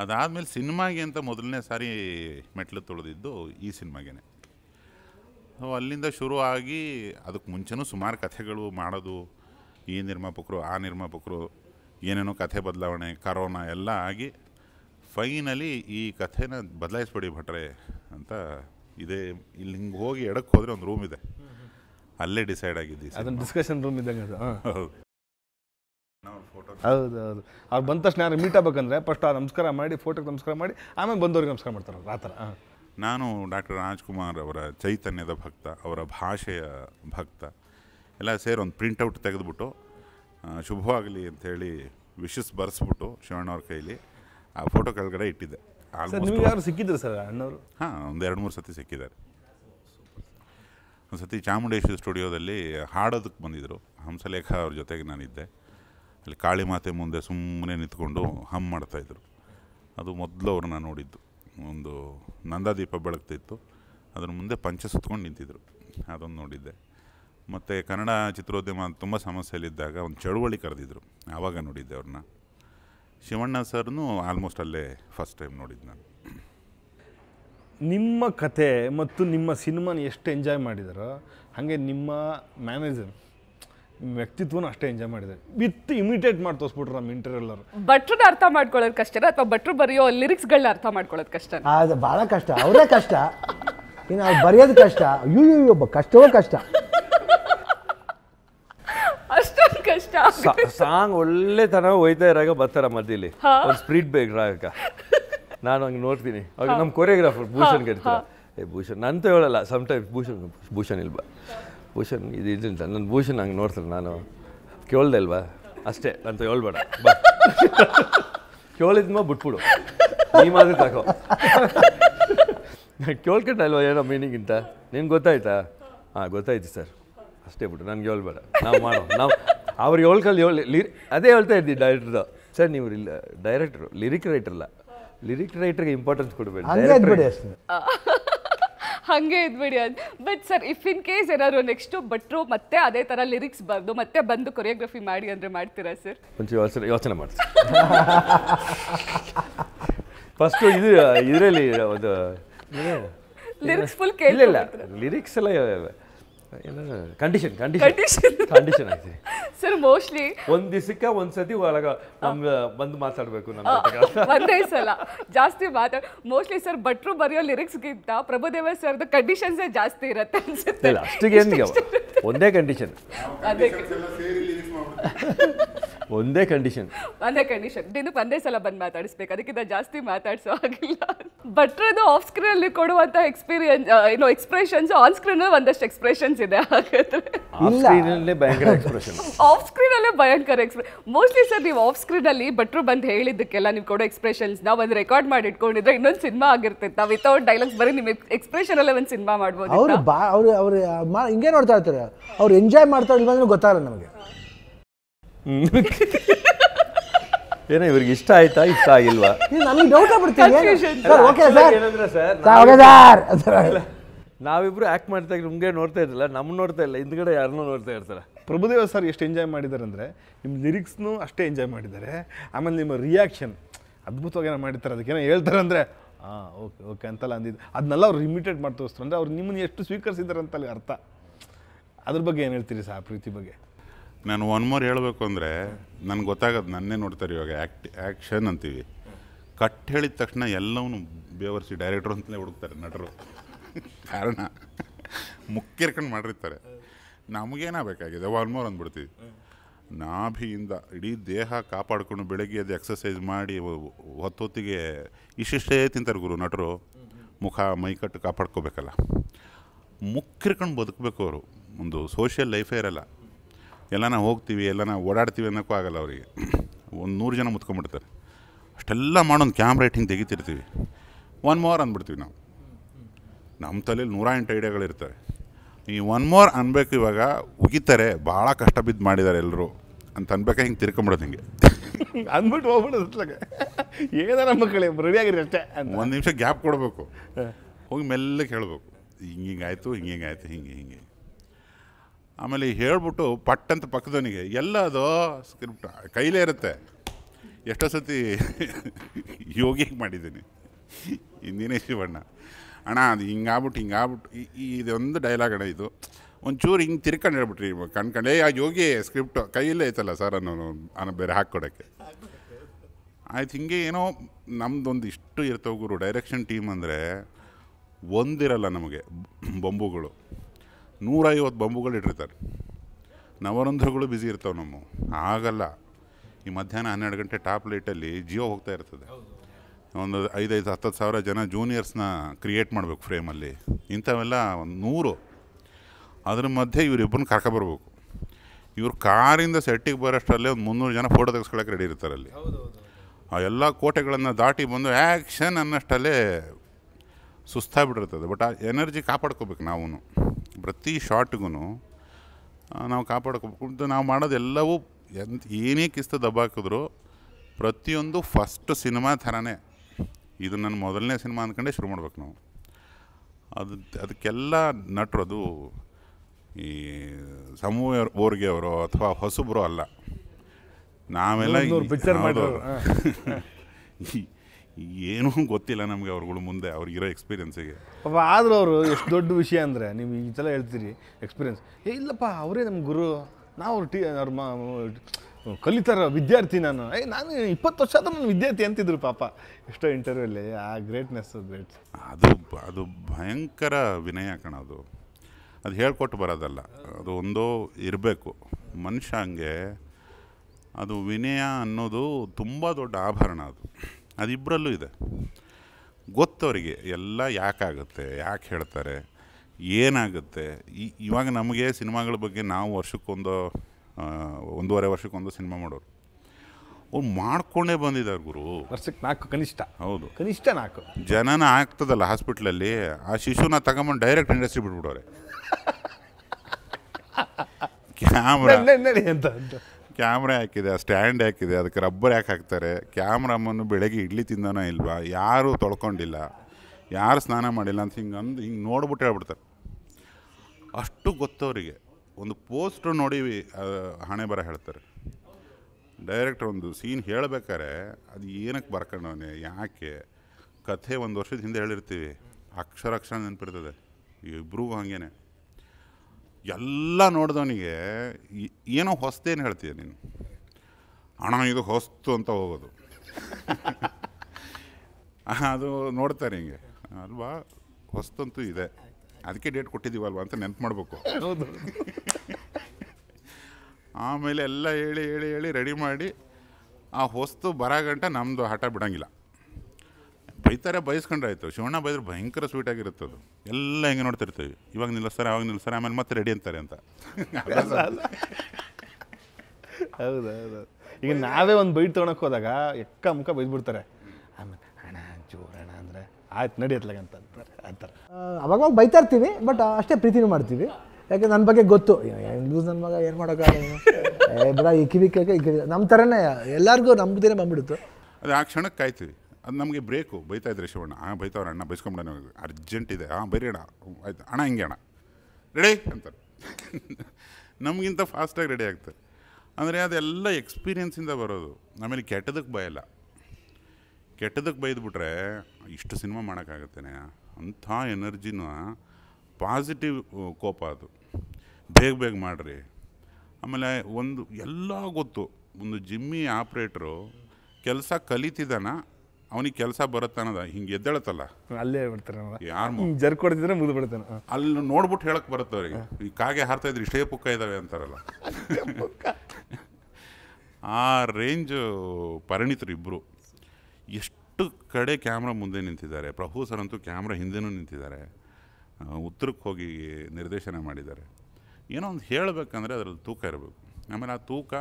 ಅದಾದಮೇಲೆ ಸಿನಿಮಾಗೆ ಅಂತ ಮೊದಲನೇ ಸಾರಿ ಮೆಟ್ಲು ತೊಳೆದಿದ್ದು ಈ ಸಿನಿಮಾಗೇನೆ ಸೊ ಅಲ್ಲಿಂದ ಶುರುವಾಗಿ ಅದಕ್ಕೆ ಮುಂಚೆನೂ ಸುಮಾರು ಕಥೆಗಳು ಮಾಡೋದು ಈ ನಿರ್ಮಾಪಕರು ಆ ನಿರ್ಮಾಪಕರು ಏನೇನೋ ಕಥೆ ಬದಲಾವಣೆ ಕರೋನಾ ಎಲ್ಲ ಆಗಿ ಫೈನಲಿ ಈ ಕಥೆನ ಬದಲಾಯಿಸ್ಬಿಡಿ ಭಟ್ರೆ ಅಂತ ಇದೇ ಇಲ್ಲಿ ಹಿಂಗೆ ಹೋಗಿ ಎಡಕ್ಕೆ ಹೋದರೆ ಒಂದು ರೂಮ್ ಇದೆ ಅಲ್ಲೇ ಡಿಸೈಡ್ ಆಗಿದ್ದೀವಿ ಅದನ್ನು ಡಿಸ್ಕಷನ್ ರೂಮ್ ಇದೆ ಅದು ಹೌದು ಹೌದು ಹೌದು ಅವ್ರು ಬಂದ ತಕ್ಷಣ ಯಾರು ಮೀಟ್ ಆಗ್ಬೇಕಂದ್ರೆ ಫಸ್ಟ್ ಆ ನಮಸ್ಕಾರ ಮಾಡಿ ಫೋಟೋಗೆ ನಮಸ್ಕಾರ ಮಾಡಿ ಆಮೇಲೆ ಬಂದವ್ರಿಗೆ ನಮಸ್ಕಾರ ಮಾಡ್ತಾರೆ ಆ ಥರ ನಾನು ಡಾಕ್ಟರ್ ರಾಜ್ಕುಮಾರ್ ಅವರ ಚೈತನ್ಯದ ಭಕ್ತ ಅವರ ಭಾಷೆಯ ಭಕ್ತ ಎಲ್ಲ ಸೇರಿ ಒಂದು ಪ್ರಿಂಟ್ಔಟ್ ತೆಗೆದುಬಿಟ್ಟು ಶುಭವಾಗಲಿ ಅಂಥೇಳಿ ವಿಶಸ್ ಬರೆಸ್ಬಿಟ್ಟು ಶಿವಣ್ಣವ್ರ ಕೈಲಿ ಆ ಫೋಟೋ ಕೆಳಗಡೆ ಇಟ್ಟಿದ್ದೆ ಯಾರು ಸಿಕ್ಕಿದ್ರು ಸರ್ ಅಣ್ಣವರು ಹಾಂ ಒಂದು ಎರಡು ಮೂರು ಸತಿ ಸಿಕ್ಕಿದ್ದಾರೆ ಒಂದು ಸತಿ ಚಾಮುಂಡೇಶ್ವರಿ ಸ್ಟುಡಿಯೋದಲ್ಲಿ ಹಾಡೋದಕ್ಕೆ ಬಂದಿದ್ದರು ಹಂಸಲೇಖ ಅವ್ರ ಜೊತೆಗೆ ನಾನಿದ್ದೆ ಅಲ್ಲಿ ಕಾಳಿ ಮಾತೆ ಮುಂದೆ ಸುಮ್ಮನೆ ನಿಂತ್ಕೊಂಡು ಹಮ್ ಮಾಡ್ತಾಯಿದ್ರು ಅದು ಮೊದಲು ಅವ್ರನ್ನ ನೋಡಿದ್ದು ಒಂದು ನಂದಾದೀಪ ಬೆಳಗ್ತಿತ್ತು ಅದ್ರ ಮುಂದೆ ಪಂಚ ಸುತ್ಕೊಂಡು ನಿಂತಿದ್ರು ಅದೊಂದು ನೋಡಿದ್ದೆ ಮತ್ತು ಕನ್ನಡ ಚಿತ್ರೋದ್ಯಮ ತುಂಬ ಸಮಸ್ಯೆಯಲ್ಲಿದ್ದಾಗ ಒಂದು ಚಳುವಳಿ ಕರೆದಿದ್ದರು ಆವಾಗ ನೋಡಿದ್ದೆ ಅವ್ರನ್ನ ಶಿವಣ್ಣ ಸರ್ನು ಆಲ್ಮೋಸ್ಟ್ ಅಲ್ಲೇ ಫಸ್ಟ್ ಟೈಮ್ ನೋಡಿದ್ದು ನಾನು ನಿಮ್ಮ ಕತೆ ಮತ್ತು ನಿಮ್ಮ ಸಿನಿಮಾನ ಎಷ್ಟು ಎಂಜಾಯ್ ಮಾಡಿದಾರೋ ಹಾಗೆ ನಿಮ್ಮ ಮ್ಯಾನೇಜರ್ ನಿಮ್ಮ ವ್ಯಕ್ತಿತ್ವನ ಅಷ್ಟೇ ಎಂಜಾಯ್ ಮಾಡಿದ್ದಾರೆ ವಿತ್ ಇಮಿಟೇಟ್ ಮಾಡಿ ತೋರಿಸ್ಬಿಟ್ರು ನಮ್ಮ ಇಂಟರ್ವ್ಯೂಲ್ಲರು ಭಟ್ರನ್ನ ಅರ್ಥ ಮಾಡ್ಕೊಳ್ಳೋದು ಕಷ್ಟ ಅಥವಾ ಭಟ್ರು ಬರೆಯೋ ಲಿರಿಕ್ಸ್ಗಳನ್ನ ಅರ್ಥ ಮಾಡ್ಕೊಳ್ಳೋದು ಕಷ್ಟ ಅದು ಭಾಳ ಕಷ್ಟ ಅವರೇ ಕಷ್ಟ ಇನ್ನು ಅವ್ರು ಬರೆಯೋದು ಕಷ್ಟ ಅಯ್ಯೋ ಅಯ್ಯೋ ಕಷ್ಟವೋ ಕಷ್ಟ ಸಾಂಗ್ ಒಳ್ಳೆ ತನ ಹೋಯ್ತಾ ಇರಾಗ ಬರ್ತಾರ ಮಧ್ಯಲ್ಲಿ ಒಂದು ಸ್ಪ್ರೀಟ್ ಬೇಗ ರಾಗಕ್ಕ ನಾನು ಹಂಗೆ ನೋಡ್ತೀನಿ ಅವಾಗ ನಮ್ಮ ಕೊರಿಯೋಗ್ರಾಫರ್ ಭೂಷಣ್ ಕರಿತೀನಿ ಏ ಭೂಷಣ್ ನಂತ ಹೇಳಲ್ಲ ಸಮಟೈಮ್ಸ್ ಭೂಷಣ್ ಭೂಷಣ್ ಇಲ್ವಾ ಭೂಷಣ್ ಇದು ಇದಿಲ್ಲ ನನ್ನ ಭೂಷಣ್ ಹಂಗೆ ನೋಡ್ತಾರೆ ನಾನು ಕೇಳ್ದೆ ಅಲ್ವಾ ಅಷ್ಟೇ ಅಂತ ಹೇಳ್ಬೇಡ ಕೇಳಿದ್ಮ ಬಿಟ್ಬಿಡು ನೀ ಮಾದ್ರೆ ತಗೋ ಕೇಳ್ಕೊಂಡ ಅಲ್ವಾ ಏನೋ ಮೀನಿಂಗಿಂತ ನಿನ್ಗೆ ಗೊತ್ತಾಯ್ತಾ ಹಾಂ ಗೊತ್ತಾಯ್ತು ಸರ್ ಅಷ್ಟೇ ಬಿಟ್ಟು ನನಗೆ ಹೇಳ್ಬೇಡ ನಾವು ಮಾಡೋ ನಾವು ಅವ್ರು ಹೇಳ್ಕಲ್ಲಿ ಲಿರಿ ಅದೇ ಹೇಳ್ತಾ ಇದ್ದೀನಿ ಡೈರೆಕ್ಟ್ರು ಸರ್ ನೀವು ಡೈರೆಕ್ಟ್ರು ಲಿರಿಕ್ ರೈಟರ್ ಅಲ್ಲ ಲಿರಿಕ್ ರೈಟ್ರಿಗೆ ಇಂಪಾರ್ಟೆನ್ಸ್ ಕೊಡಬೇಡಿ ಹಂಗೆ ಇದ್ಬಿಡಿ ಅದು but sir if in case ಏನಾದ್ರು ನೆಕ್ಸ್ಟು ಭಟ್ರು ಮತ್ತೆ ಅದೇ ಥರ ಲಿರಿಕ್ಸ್ ಬರ್ದು ಮತ್ತೆ ಬಂದು ಕೊರಿಯೋಗ್ರಫಿ ಮಾಡಿ ಅಂದರೆ ಮಾಡ್ತೀರಾ ಸರ್ ಒಂಚೂರು ಯೋಚನೆ ಯೋಚನೆ ಮಾಡಿ ಫಸ್ಟು ಇದು ಇದರಲ್ಲಿ ಒಂದು ಲಿರಿಕ್ಸ್ ಫುಲ್ ಕೇಳಿಲ್ಲ ಲಿರಿಕ್ಸ್ ಎಲ್ಲ ಕಂಡೀಷನ್ ಕಂಡೀಷನ್ ಕಂಡೀಷನ್ ಆಗ್ತೀವಿ ಸರ್ ಮೋಸ್ಟ್ಲಿ ಒಂದ್ ದಿವಸಕ್ಕೆ ಒಂದ್ಸತಿ ಒಳಗ ನಮ್ಗೆ ಬಂದು ಮಾತಾಡಬೇಕು ನಮ್ಮ ಒಂದೇ ಸಲ ಜಾಸ್ತಿ ಮಾತಾಡ ಮೋಸ್ಟ್ಲಿ ಸರ್ ಭಟ್ರು ಬರೆಯೋ ಲಿರಿಕ್ಸ್ಗಿಂತ ಪ್ರಭುದೇವ ಸರ್ದು ಕಂಡೀಷನ್ಸೇ ಜಾಸ್ತಿ ಇರುತ್ತೆ ಅನ್ಸುತ್ತೆ ಅಷ್ಟಿಗೆ ಒಂದೇ ಕಂಡೀಷನ್ ಅದಕ್ಕೆ ಒಂದೇ ಕಂಡೀಷನ್ ಒಂದೇ ಕಂಡೀಷನ್ ನೀನು ಒಂದೇ ಸಲ ಬಂದು ಮಾತಾಡಿಸ್ಬೇಕು ಅದಕ್ಕಿಂತ ಜಾಸ್ತಿ ಮಾತಾಡ್ಸೋ ಆಗಿಲ್ಲ ಭಟ್ರದ್ದು ಆಫ್ ಸ್ಕ್ರೀನ್ ಅಲ್ಲಿ ಕೊಡುವಂತ ಎಕ್ಸ್ಪೀರಿಯನ್ಸ್ ಏನು ಎಕ್ಸ್ಪ್ರೆಷನ್ಸ್ ಆನ್ ಸ್ಕ್ರೀನ್ ಒಂದಷ್ಟು ಎಕ್ಸ್ಪ್ರೆಷನ್ಸ್ ಇದೆ ಹಾಗಾದ್ರೆ ಆಫ್ ಸ್ಕ್ರೀನ್ ಅಲ್ಲೇ ಭಯಂಕರ ಎಕ್ಸ್ಪ್ರೆ ಮೋಸ್ಟ್ಲಿ ಸರ್ ನೀವು ಆಫ್ ಸ್ಕ್ರೀನ್ ಅಲ್ಲಿ ಭಟ್ರು ಬಂದು ಹೇಳಿದ್ದಕ್ಕೆಲ್ಲ ನೀವು ಕೊಡೋ ಎಕ್ಸ್ಪ್ರೆಷನ್ಸ್ ನಾವು ಒಂದು ರೆಕಾರ್ಡ್ ಮಾಡಿ ಇಟ್ಕೊಂಡಿದ್ರೆ ಇನ್ನೊಂದು ಸಿನಿಮಾ ಆಗಿರ್ತಿತ್ತು ವಿತೌಟ್ ಡೈಲಾಗ್ಸ್ ಬರೀ ನಿಮ್ಮ ಎಕ್ಸ್ಪ್ರೆಷನ್ ಅಲ್ಲೇ ಒಂದು ಸಿನಿಮಾ ಮಾಡ್ಬೋದು ಅವ್ರು ಬಾ ಅವ್ರು ಹಿಂಗೆ ನೋಡ್ತಾ ಇರ್ತಾರೆ ಅವ್ರು ಎಂಜಾಯ್ ಮಾಡ್ತಾ ಇಲ್ವಾ ಅಂದ್ರೆ ಗೊತ್ತಾಗಲ್ಲ ನಮಗೆ ಏನೋ ಇವ್ರಿಗೆ ಇಷ್ಟ ಆಯ್ತಾ ಇಷ್ಟ ಆಗಿಲ್ವಾ ನನಗೆ ಡೌಟ್ ಆಗ್ಬಿಡ್ತೀನಿ ನಾವಿಬ್ರು ಆ್ಯಕ್ಟ್ ಮಾಡ್ತಾ ನಿಮ್ಗೆ ನೋಡ್ತಾ ಇರಲಿಲ್ಲ ನಮ್ಮ ನೋಡ್ತಾ ಇಲ್ಲ ಹಿಂದ್ಗಡೆ ಯಾರನ್ನೂ ನೋಡ್ತಾ ಇರ್ತಾರೆ ಪ್ರಭುದೇವ ಸರ್ ಎಷ್ಟು ಎಂಜಾಯ್ ಮಾಡಿದ್ದಾರೆ ಅಂದರೆ ನಿಮ್ಮ ಲಿರಿಕ್ಸ್ನು ಅಷ್ಟೇ ಎಂಜಾಯ್ ಮಾಡಿದ್ದಾರೆ ಆಮೇಲೆ ನಿಮ್ಮ ರಿಯಾಕ್ಷನ್ ಅದ್ಭುತವಾಗಿ ಏನೋ ಮಾಡಿರ್ತಾರೆ ಅದಕ್ಕೇನೋ ಹೇಳ್ತಾರೆ ಅಂದರೆ ಹಾಂ ಓಕೆ ಓಕೆ ಅಂತೆಲ್ಲ ಅಂದಿದ್ದು ಅದನ್ನೆಲ್ಲ ಅವ್ರು ಇಮಿಟೇಟ್ ಮಾಡಿ ತೋರಿಸ್ತಾರೆ ಅಂದರೆ ಅವ್ರು ನಿಮ್ಮನ್ನು ಎಷ್ಟು ಸ್ವೀಕರಿಸಿದ್ದಾರೆ ಅಂತ ಅರ್ಥ ಅದ್ರ ಬಗ್ಗೆ ಏನು ಹೇಳ್ತೀರಿ ಸರ್ ಪ್ರೀತಿ ಬಗ್ಗೆ ನಾನು ಒನ್ ಮೋರ್ ಹೇಳಬೇಕು ಅಂದರೆ ನನಗೆ ಗೊತ್ತಾಗದು ನನ್ನೇ ನೋಡ್ತಾರೆ ಇವಾಗ ಆ್ಯಕ್ಟ್ ಆ್ಯಕ್ಷನ್ ಅಂತೀವಿ ಕಟ್ ಹೇಳಿದ ತಕ್ಷಣ ಎಲ್ಲವನ್ನು ಬೇವರ್ಸಿ ಡೈರೆಕ್ಟ್ರು ಅಂತಲೇ ಹುಡುಕ್ತಾರೆ ನಟರು ಕಾರಣ ಮುಕ್ಕಿರ್ಕೊಂಡು ಮಾಡಿರ್ತಾರೆ ನಮಗೇನ ಬೇಕಾಗಿದೆ ಒನ್ ಮೋರ್ ಅಂದ್ಬಿಡ್ತೀವಿ ನಾಭಿಯಿಂದ ಇಡೀ ದೇಹ ಕಾಪಾಡಿಕೊಂಡು ಬೆಳಗ್ಗೆ ಅದು ಎಕ್ಸಸೈಸ್ ಮಾಡಿ ಹೊತ್ತೊತ್ತಿಗೆ ಇಷ್ಟಿಷ್ಟೇ ತಿಂತಾರೆ ಗುರು ನಟರು ಮುಖ ಮೈಕಟ್ಟು ಕಾಪಾಡ್ಕೋಬೇಕಲ್ಲ ಮುಕ್ಕಿರ್ಕೊಂಡು ಬದುಕಬೇಕು ಅವರು ಒಂದು ಸೋಷಿಯಲ್ ಲೈಫೇ ಇರಲ್ಲ ಎಲ್ಲಾನ ಹೋಗ್ತೀವಿ ಎಲ್ಲಾನ ಓಡಾಡ್ತೀವಿ ಅನ್ನೋಕ್ಕೂ ಆಗಲ್ಲ ಅವರಿಗೆ ಒಂದು ನೂರು ಜನ ಮುತ್ಕೊಂಡ್ಬಿಡ್ತಾರೆ ಅಷ್ಟೆಲ್ಲ ಮಾಡೊಂದು ಕ್ಯಾಮ್ರಾ ಇಟ್ಟು ಹಿಂಗೆ ತೆಗಿತಿರ್ತೀವಿ ಒನ್ ಮೋರ್ ಅಂದ್ಬಿಡ್ತೀವಿ ನಾವು ನಮ್ಮ ತಲೆಯಲ್ಲಿ ನೂರ ಎಂಟು ಐಡಿಯಾಗಳಿರ್ತವೆ ಈ ಒನ್ ಮೋರ್ ಅನ್ಬೇಕು ಇವಾಗ ಉಗಿತಾರೆ ಭಾಳ ಕಷ್ಟ ಬಿದ್ದು ಮಾಡಿದ್ದಾರೆ ಎಲ್ಲರೂ ಅಂತ ಅನ್ಬೇಕಾ ಹಿಂಗೆ ತಿರ್ಕೊಂಬಿಡೋದು ಹಿಂಗೆ ಅಂದ್ಬಿಟ್ಟು ಹೋಗ್ಬಿಡೋದು ಏನಾರ ಮಕ್ಕಳು ರೆಡಿಯಾಗಿರಿ ಅಷ್ಟೇ ಒಂದು ನಿಮಿಷ ಗ್ಯಾಪ್ ಕೊಡಬೇಕು ಹೋಗಿ ಮೆಲ್ಲಕ್ಕೆ ಹೇಳಬೇಕು ಹಿಂಗೆ ಹಿಂಗಾಯಿತು ಹಿಂಗೆ ಹಿಂಗಾಯ್ತು ಹಿಂಗೆ ಹಿಂಗೆ ಆಮೇಲೆ ಹೇಳ್ಬಿಟ್ಟು ಪಟ್ಟಂತ ಪಕ್ಕದವನಿಗೆ ಎಲ್ಲ ಅದು ಸ್ಕ್ರಿಪ್ಟ್ ಕೈಲೇ ಇರುತ್ತೆ ಎಷ್ಟೋ ಸತಿ ಯೋಗಿಗೆ ಮಾಡಿದ್ದೀನಿ ಹಿಂದಿನೇ ಶಿವಣ್ಣ ಅಣ್ಣ ಅದು ಹಿಂಗಾಗ್ಬಿಟ್ಟು ಹಿಂಗಾಗ್ಬಿಟ್ಟು ಈ ಇದೊಂದು ಡೈಲಾಗ್ ಅಣ್ಣ ಇದು ಒಂಚೂರು ಹಿಂಗೆ ತಿರ್ಕೊಂಡು ಹೇಳ್ಬಿಟ್ರಿ ಕಣ್ಕಂಡು ಆ ಯೋಗಿ ಸ್ಕ್ರಿಪ್ಟ್ ಕೈಯಲ್ಲೇ ಐತಲ್ಲ ಸರ್ ನಾನು ಅನ್ನೋ ಬೇರೆ ಹಾಕ್ಕೊಡೋಕ್ಕೆ ಆಯ್ತು ಹಿಂಗೆ ಏನೋ ನಮ್ಮದೊಂದು ಇಷ್ಟು ಇರ್ತವೆ ಗುರು ಡೈರೆಕ್ಷನ್ ಟೀಮ್ ಅಂದರೆ ಒಂದಿರಲ್ಲ ನಮಗೆ ಬೊಂಬುಗಳು ನೂರೈವತ್ತು ಬಂಬುಗಳು ಇಟ್ಟಿರ್ತಾರೆ ನವರಂಧ್ರಗಳು ಬ್ಯುಸಿ ಇರ್ತಾವೆ ನಮ್ಮ ಆಗಲ್ಲ ಈ ಮಧ್ಯಾಹ್ನ ಹನ್ನೆರಡು ಗಂಟೆ ಟಾಪ್ ಲೈಟಲ್ಲಿ ಜಿಯೋ ಹೋಗ್ತಾ ಇರ್ತದೆ ಒಂದು ಐದೈದು ಹತ್ತತ್ತು ಸಾವಿರ ಜನ ಜೂನಿಯರ್ಸ್ನ ಕ್ರಿಯೇಟ್ ಮಾಡಬೇಕು ಫ್ರೇಮಲ್ಲಿ ಇಂಥವೆಲ್ಲ ಒಂದು ನೂರು ಅದ್ರ ಮಧ್ಯೆ ಇವರಿಬ್ಬರನ್ನ ಕರ್ಕೊಬರ್ಬೇಕು ಇವರು ಕಾರಿಂದ ಸೆಟ್ಟಿಗೆ ಬರೋಷ್ಟರಲ್ಲೇ ಒಂದು ಮುನ್ನೂರು ಜನ ಫೋಟೋ ತೆಗೆಸ್ಕೊಳ್ಳೋಕೆ ರೆಡಿ ಇರ್ತಾರೆ ಅಲ್ಲಿ ಆ ಎಲ್ಲ ಕೋಟೆಗಳನ್ನು ದಾಟಿ ಬಂದು ಆ್ಯಕ್ಷನ್ ಅನ್ನೋಷ್ಟಲ್ಲೇ ಸುಸ್ತಾಗ್ಬಿಟ್ಟಿರ್ತದೆ ಬಟ್ ಆ ಎನರ್ಜಿ ಕಾಪಾಡ್ಕೋಬೇಕು ನಾವು ಪ್ರತಿ ಶಾಟ್ಗೂ ನಾವು ಕಾಪಾಡ್ಕೋಬೇಕು ನಾವು ಮಾಡೋದೆಲ್ಲವೂ ಎಂತ ಏನೇ ಕಿಸ್ತ ದಬ್ಬಾಕಿದ್ರು ಪ್ರತಿಯೊಂದು ಫಸ್ಟ್ ಸಿನಿಮಾ ಥರನೇ ಇದು ನನ್ನ ಮೊದಲನೇ ಸಿನಿಮಾ ಅಂದ್ಕೊಂಡೇ ಶುರು ಮಾಡ್ಬೇಕು ನಾವು ಅದು ಅದಕ್ಕೆಲ್ಲ ನಟರು ಅದು ಈ ಸಮೂಹ ಅವರು ಅಥವಾ ಹೊಸಬ್ರು ಅಲ್ಲ ನಾವೆಲ್ಲ ಪಿಕ್ಚರ್ ಏನೂ ಗೊತ್ತಿಲ್ಲ ನಮಗೆ ಅವ್ರುಗಳು ಮುಂದೆ ಅವ್ರಿಗಿರೋ ಎಕ್ಸ್ಪೀರಿಯನ್ಸಿಗೆ ಪಾಪ ಆದರೂ ಅವರು ಎಷ್ಟು ದೊಡ್ಡ ವಿಷಯ ಅಂದರೆ ನೀವು ಈ ಥರ ಹೇಳ್ತೀರಿ ಎಕ್ಸ್ಪೀರಿಯೆನ್ಸ್ ಏ ಇಲ್ಲಪ್ಪ ಅವರೇ ನಮ್ಮ ಗುರು ನಾವು ಅವ್ರ ಟೀ ಅವ್ರ ಕಲಿತಾರ ವಿದ್ಯಾರ್ಥಿ ನಾನು ಏ ನಾನು ಇಪ್ಪತ್ತು ವರ್ಷ ಆದರೂ ನಾನು ವಿದ್ಯಾರ್ಥಿ ಅಂತಿದ್ರು ಪಾಪ ಎಷ್ಟೋ ಅಲ್ಲಿ ಆ ಗ್ರೇಟ್ನೆಸ್ ಗ್ರೇಟ್ ಅದು ಅದು ಭಯಂಕರ ವಿನಯ ಕಣದು ಅದು ಅದು ಹೇಳ್ಕೊಟ್ಟು ಬರೋದಲ್ಲ ಅದು ಒಂದೋ ಇರಬೇಕು ಮನುಷ್ಯ ಹಂಗೆ ಅದು ವಿನಯ ಅನ್ನೋದು ತುಂಬ ದೊಡ್ಡ ಆಭರಣ ಅದು ಅದಿಬ್ಬರಲ್ಲೂ ಇದೆ ಗೊತ್ತವರಿಗೆ ಎಲ್ಲ ಯಾಕಾಗುತ್ತೆ ಯಾಕೆ ಹೇಳ್ತಾರೆ ಏನಾಗುತ್ತೆ ಈ ಇವಾಗ ನಮಗೆ ಸಿನಿಮಾಗಳ ಬಗ್ಗೆ ನಾವು ವರ್ಷಕ್ಕೊಂದು ಒಂದೂವರೆ ವರ್ಷಕ್ಕೊಂದು ಸಿನಿಮಾ ಮಾಡೋರು ಅವ್ರು ಮಾಡ್ಕೊಂಡೇ ಬಂದಿದ್ದಾರೆ ಗುರು ವರ್ಷಕ್ಕೆ ನಾಲ್ಕು ಕನಿಷ್ಠ ಹೌದು ಕನಿಷ್ಠ ನಾಲ್ಕು ಜನನ ಆಗ್ತದಲ್ಲ ಹಾಸ್ಪಿಟ್ಲಲ್ಲಿ ಆ ಶಿಶುನ ತಗೊಂಬಂದು ಡೈರೆಕ್ಟ್ ಇಂಡಸ್ಟ್ರಿ ಬಿಟ್ಬಿಡೋರೆ ಕ್ಯಾಮ್ರಾ ಕ್ಯಾಮ್ರಾ ಹಾಕಿದೆ ಸ್ಟ್ಯಾಂಡ್ ಹಾಕಿದೆ ಅದಕ್ಕೆ ರಬ್ಬರ್ ಯಾಕೆ ಹಾಕ್ತಾರೆ ಕ್ಯಾಮ್ರಮ್ಮನ್ನು ಬೆಳಗ್ಗೆ ಇಡ್ಲಿ ತಿಂದನೋ ಇಲ್ವಾ ಯಾರೂ ತೊಳ್ಕೊಂಡಿಲ್ಲ ಯಾರು ಸ್ನಾನ ಮಾಡಿಲ್ಲ ಅಂತ ಹಿಂಗೆ ಅಂದು ಹಿಂಗೆ ನೋಡ್ಬಿಟ್ಟು ಹೇಳ್ಬಿಡ್ತಾರೆ ಅಷ್ಟು ಗೊತ್ತವರಿಗೆ ಒಂದು ಪೋಸ್ಟ್ ನೋಡಿ ಹಣೆ ಬರ ಹೇಳ್ತಾರೆ ಡೈರೆಕ್ಟ್ ಒಂದು ಸೀನ್ ಹೇಳ್ಬೇಕಾರೆ ಅದು ಏನಕ್ಕೆ ಬರ್ಕೊಂಡವನೆ ಯಾಕೆ ಕಥೆ ಒಂದು ವರ್ಷದ ಹಿಂದೆ ಹೇಳಿರ್ತೀವಿ ಅಕ್ಷರ ಅಕ್ಷರ ನೆನಪಿರ್ತದೆ ಇಬ್ಬರಿಗೂ ಹಾಗೇನೆ ಎಲ್ಲ ನೋಡಿದವನಿಗೆ ಏನೋ ಹೊಸ್ತೇನು ಹೇಳ್ತೀಯ ನೀನು ಹಣ ಇದು ಹೊಸ್ತು ಅಂತ ಹೋಗೋದು ಅದು ನೋಡ್ತಾರೆ ಹಿಂಗೆ ಅಲ್ವಾ ಹೊಸ್ತಂತೂ ಇದೆ ಅದಕ್ಕೆ ಡೇಟ್ ಕೊಟ್ಟಿದ್ದೀವಲ್ವ ಅಂತ ನೆನ್ಪು ಮಾಡಬೇಕು ಹೌದು ಆಮೇಲೆ ಎಲ್ಲ ಹೇಳಿ ಹೇಳಿ ಹೇಳಿ ರೆಡಿ ಮಾಡಿ ಆ ಹೊಸ್ತು ಬರೋ ಗಂಟ ನಮ್ಮದು ಹಠ ಬಿಡೋಂಗಿಲ್ಲ ಬೈತಾರೆ ಬಯಸ್ಕೊಂಡಾಯ್ತು ಶಿವಣ್ಣ ಬೈದ್ರೆ ಭಯಂಕರ ಸ್ವೀಟ್ ಆಗಿರುತ್ತೆ ಅದು ಎಲ್ಲ ಹೆಂಗೆ ನೋಡ್ತಿರ್ತೀವಿ ಇವಾಗ ನಿಲ್ಲಿಸ್ತಾರೆ ಅವಾಗ ನಿಲ್ಲಿಸ್ತಾರೆ ಆಮೇಲೆ ಮತ್ತೆ ರೆಡಿ ಅಂತಾರೆ ಅಂತ ಹೌದೌದು ಈಗ ನಾವೇ ಒಂದು ಬೈಟ್ ತೊಗೊಳಕ್ಕೆ ಹೋದಾಗ ಎಕ್ಕ ಮುಖ ಬೈದ್ಬಿಡ್ತಾರೆ ಆಮೇಲೆ ಹಣ ಜೋರಣ ಅಂದರೆ ಆಯ್ತು ನಡಿಯತ್ಲಾಗ ಅಂತ ಅಂತಾರೆ ಅಂತಾರೆ ಅವಾಗವಾಗ ಬೈತಾ ಇರ್ತೀವಿ ಬಟ್ ಅಷ್ಟೇ ಪ್ರೀತಿನೂ ಮಾಡ್ತೀವಿ ಯಾಕೆ ನನ್ನ ಬಗ್ಗೆ ಗೊತ್ತು ಲೂಸ್ ನನ್ನ ಮಗ ಏನು ಮಾಡೋಕ್ಕಾಗ ಬರ ಈ ಕಿವಿ ಕೇಳಿ ನಮ್ಮ ಥರನೇ ಎಲ್ಲರಿಗೂ ನಂಬುದೇನೆ ಬಂದ್ಬಿಡುತ್ತು ಅದು ಆ ಕ್ಷಣಕ್ಕೆ ಕಾಯ್ತೀವಿ ಅದು ನಮಗೆ ಬ್ರೇಕು ಬೈತಾ ಇದ್ರೆ ಶಿವಣ್ಣ ಹಾಂ ಬೈತಾವ್ರೆ ಅಣ್ಣ ಬೈಸ್ಕೊಂಬಿಡೋಣ ಅರ್ಜೆಂಟ್ ಇದೆ ಹಾಂ ಬೈರಿ ಅಣ್ಣ ಆಯ್ತು ಅಣ್ಣ ಹಿಂಗೆ ಅಣ್ಣ ರೆಡಿ ಅಂತಾರೆ ನಮಗಿಂತ ಫಾಸ್ಟಾಗಿ ರೆಡಿ ಆಗ್ತಾರೆ ಅಂದರೆ ಅದೆಲ್ಲ ಎಕ್ಸ್ಪೀರಿಯೆನ್ಸಿಂದ ಬರೋದು ಆಮೇಲೆ ಕೆಟ್ಟದಕ್ಕೆ ಬಯಲ್ಲ ಕೆಟ್ಟದಕ್ಕೆ ಬೈದ್ಬಿಟ್ರೆ ಇಷ್ಟು ಸಿನಿಮಾ ಮಾಡೋಕ್ಕಾಗತ್ತೇನೆ ಅಂಥ ಎನರ್ಜಿನ ಪಾಸಿಟಿವ್ ಕೋಪ ಅದು ಬೇಗ ಬೇಗ ಮಾಡಿರಿ ಆಮೇಲೆ ಒಂದು ಎಲ್ಲ ಗೊತ್ತು ಒಂದು ಜಿಮ್ಮಿ ಆಪ್ರೇಟ್ರು ಕೆಲಸ ಕಲಿತಿದ್ದಾನ ಅವನಿಗೆ ಕೆಲಸ ಬರುತ್ತೆ ಅನ್ನೋದ ಹಿಂಗೆ ಎದ್ದೇಳತ್ತಲ್ಲ ಅಲ್ಲೇ ಬಿಡ್ತಾರೆ ಯಾರು ಜರ್ ಕೊಡ್ತಿದ್ರೆ ಮುಗಿದು ಬಿಡ್ತಾನೆ ಅಲ್ಲಿ ನೋಡ್ಬಿಟ್ಟು ಹೇಳಕ್ ಬರುತ್ತೆ ಅವ್ರಿಗೆ ಈ ಕಾಗೆ ಹಾರ್ತಾ ಇದ್ರೆ ಇಷ್ಟೇ ಪುಕ್ಕ ಇದಾವೆ ಅಂತಾರಲ್ಲ ಆ ರೇಂಜ್ ಪರಿಣಿತರು ಇಬ್ಬರು ಎಷ್ಟು ಕಡೆ ಕ್ಯಾಮ್ರಾ ಮುಂದೆ ನಿಂತಿದ್ದಾರೆ ಪ್ರಭು ಸರ್ ಅಂತೂ ಕ್ಯಾಮ್ರಾ ಹಿಂದೆನೂ ನಿಂತಿದ್ದಾರೆ ಉತ್ತರಕ್ಕೆ ಹೋಗಿ ನಿರ್ದೇಶನ ಮಾಡಿದ್ದಾರೆ ಏನೋ ಒಂದು ಹೇಳಬೇಕಂದ್ರೆ ಅದರಲ್ಲಿ ತೂಕ ಇರಬೇಕು ಆಮೇಲೆ ಆ ತೂಕ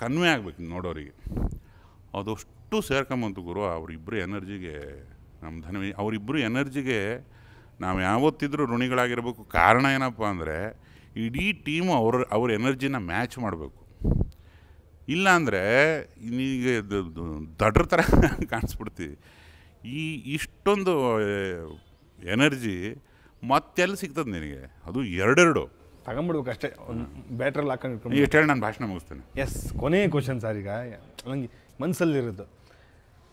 ಕನ್ವೆ ಆಗಬೇಕು ನೋಡೋರಿಗೆ ಅದಷ್ಟು ಒಟ್ಟು ಸೇರ್ಕೊಂಬಂತು ಗುರು ಅವರಿಬ್ಬರು ಎನರ್ಜಿಗೆ ನಮ್ಮ ಧನವಿ ಅವರಿಬ್ಬರು ಎನರ್ಜಿಗೆ ನಾವು ಯಾವತ್ತಿದ್ರೂ ಋಣಿಗಳಾಗಿರಬೇಕು ಕಾರಣ ಏನಪ್ಪ ಅಂದರೆ ಇಡೀ ಟೀಮು ಅವ್ರ ಅವ್ರ ಎನರ್ಜಿನ ಮ್ಯಾಚ್ ಮಾಡಬೇಕು ಇಲ್ಲಾಂದರೆ ನೀಗೆ ದಡ್ರ ಥರ ಕಾಣಿಸ್ಬಿಡ್ತೀವಿ ಈ ಇಷ್ಟೊಂದು ಎನರ್ಜಿ ಮತ್ತೆಲ್ಲಿ ಸಿಗ್ತದೆ ನಿನಗೆ ಅದು ಎರಡೆರಡು ತಗೊಂಬಿಡ್ಬೇಕು ಅಷ್ಟೇ ಬ್ಯಾಟ್ರಲ್ಲಿ ಹಾಕೊಂಡು ಇಟ್ಕೊಂಡು ಹೇಳಿ ನಾನು ಭಾಷಣ ಮುಗಿಸ್ತೇನೆ ಎಸ್ ಕೊನೆಯ ಕ್ವಶನ್ ಸರ್ ಈಗ ನನಗೆ ಮನಸ್ಸಲ್ಲಿರೋದು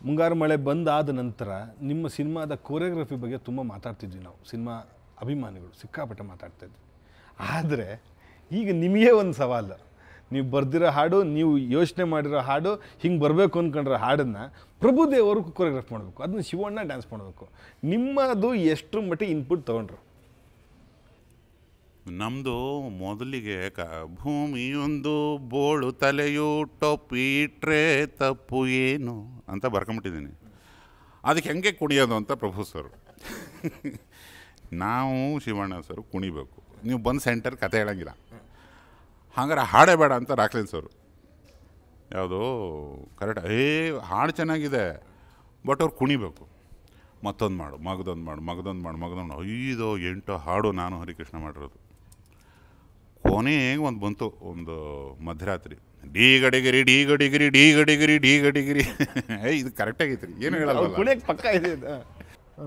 ಮುಂಗಾರು ಮಳೆ ಬಂದಾದ ನಂತರ ನಿಮ್ಮ ಸಿನಿಮಾದ ಕೊರಿಯೋಗ್ರಫಿ ಬಗ್ಗೆ ತುಂಬ ಮಾತಾಡ್ತಿದ್ವಿ ನಾವು ಸಿನಿಮಾ ಅಭಿಮಾನಿಗಳು ಸಿಕ್ಕಾಪಟ್ಟೆ ಮಾತಾಡ್ತಾಯಿದ್ವಿ ಆದರೆ ಈಗ ನಿಮಗೆ ಒಂದು ಸವಾಲು ನೀವು ಬರೆದಿರೋ ಹಾಡು ನೀವು ಯೋಚನೆ ಮಾಡಿರೋ ಹಾಡು ಹಿಂಗೆ ಬರಬೇಕು ಅಂದ್ಕೊಂಡಿರೋ ಹಾಡನ್ನು ಪ್ರಭುದೇವರು ಕೊರಿಯೋಗ್ರಫಿ ಮಾಡಬೇಕು ಅದನ್ನ ಶಿವಣ್ಣ ಡ್ಯಾನ್ಸ್ ಮಾಡಬೇಕು ನಿಮ್ಮದು ಎಷ್ಟು ಮಟ್ಟಿಗೆ ಇನ್ಪುಟ್ ತೊಗೊಂಡ್ರು ನಮ್ಮದು ಮೊದಲಿಗೆ ಕ ಭೂಮಿಯೊಂದು ಬೋಳು ತಲೆಯು ಟೊಪ್ಪಿ ಇಟ್ರೆ ತಪ್ಪು ಏನು ಅಂತ ಬರ್ಕೊಂಬಿಟ್ಟಿದ್ದೀನಿ ಅದಕ್ಕೆ ಹೆಂಗೆ ಕುಣಿಯೋದು ಅಂತ ಪ್ರಭು ಸರ್ ನಾವು ಶಿವಣ್ಣ ಸರ್ ಕುಣಿಬೇಕು ನೀವು ಬಂದು ಸೆಂಟರ್ ಕತೆ ಹೇಳಂಗಿಲ್ಲ ಹಾಗಾದ್ರೆ ಹಾಡೇ ಬೇಡ ಅಂತ ರಾಕ್ಲೇನ್ ಸರ್ ಯಾವುದು ಕರೆಕ್ಟ್ ಏ ಹಾಡು ಚೆನ್ನಾಗಿದೆ ಬಟ್ ಅವ್ರು ಕುಣಿಬೇಕು ಮತ್ತೊಂದು ಮಾಡು ಮಗದೊಂದು ಮಾಡು ಮಗದೊಂದು ಮಾಡು ಮಗದೊಂದು ಐದೋ ಎಂಟೋ ಹಾಡು ನಾನು ಹರಿಕೃಷ್ಣ ಮಾಡಿರೋದು ಕೊನೆಗೆ ಒಂದು ಬಂತು ಒಂದು ಮಧ್ಯರಾತ್ರಿ ಡಿ ಗಡಿಗಿರಿ ಡೀ ಗಡಿಗಿರಿ ಡೀ ಗಡಿಗಿರಿ ಡಿ ಗಡಿಗಿರಿ ಏ ಇದು ಕರೆಕ್ಟಾಗೈತೆ ರೀ ಏನು ಹೇಳಲ್ಲ ಕುಣಿಯಕ್ಕೆ ಪಕ್ಕ ಇದೆ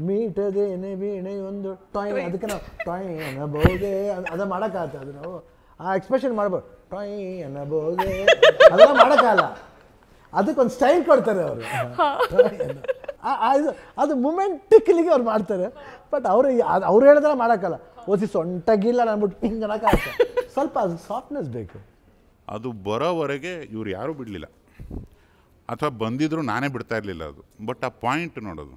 ಮೀಟದೇನೆ ವೀಣೆ ಒಂದು ಟಾಯ್ ಅದಕ್ಕೆ ನಾವು ಟಾಯ್ ಅನ್ನಬಹುದೇ ಅದ ಮಾಡೋಕ್ಕಾಗತ್ತೆ ಅದು ನಾವು ಆ ಎಕ್ಸ್ಪ್ರೆಷನ್ ಮಾಡ್ಬೋದು ಟಾಯ್ ಅನ್ನಬಹುದೇ ಅದೆಲ್ಲ ಮಾಡೋಕ್ಕಾಗಲ್ಲ ಅದಕ್ಕೊಂದು ಸ್ಟೈಲ್ ಕೊಡ್ತಾರೆ ಅವರು ಅದು ಮೊಮೆಂಟಿಕಲಿಗೆ ಅವ್ರು ಮಾಡ್ತಾರೆ ಬಟ್ ಅವರು ಅವ್ರು ಹೇಳಿದ್ರೆ ಮಾಡೋಕ್ಕಲ್ಲ ಓಸಿ ಸೊಂಟಗಿಲ್ಲ ಅನ್ಬಿಟ್ಟು ಹಿಂಗೆ ಸ್ವಲ್ಪ ಸಾಫ್ಟ್ನೆಸ್ ಬೇಕು ಅದು ಬರೋವರೆಗೆ ಇವ್ರು ಯಾರೂ ಬಿಡಲಿಲ್ಲ ಅಥವಾ ಬಂದಿದ್ರು ನಾನೇ ಬಿಡ್ತಾ ಇರಲಿಲ್ಲ ಅದು ಬಟ್ ಆ ಪಾಯಿಂಟ್ ನೋಡೋದು